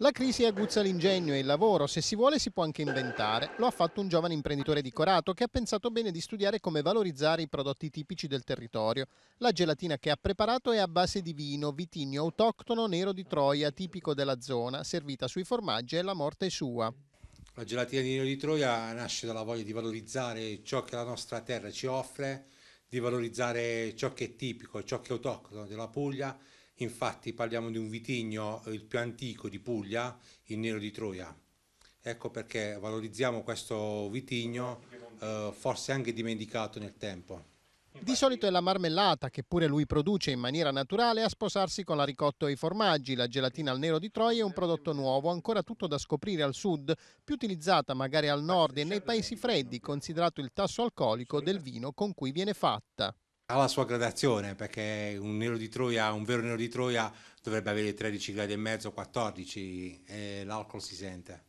La crisi aguzza l'ingegno e il lavoro, se si vuole si può anche inventare. Lo ha fatto un giovane imprenditore di Corato che ha pensato bene di studiare come valorizzare i prodotti tipici del territorio. La gelatina che ha preparato è a base di vino, vitigno autoctono nero di Troia, tipico della zona, servita sui formaggi e la morte sua. La gelatina di Nero di Troia nasce dalla voglia di valorizzare ciò che la nostra terra ci offre, di valorizzare ciò che è tipico, ciò che è autoctono della Puglia Infatti parliamo di un vitigno, eh, il più antico di Puglia, il Nero di Troia. Ecco perché valorizziamo questo vitigno, eh, forse anche dimenticato nel tempo. Di solito è la marmellata, che pure lui produce in maniera naturale, a sposarsi con la ricotta e i formaggi. La gelatina al nero di Troia è un prodotto nuovo, ancora tutto da scoprire al sud, più utilizzata magari al nord e nei paesi freddi, considerato il tasso alcolico del vino con cui viene fatta ha la sua gradazione perché un nero di Troia, un vero nero di Troia dovrebbe avere 13 gradi e mezzo, 14 e l'alcol si sente.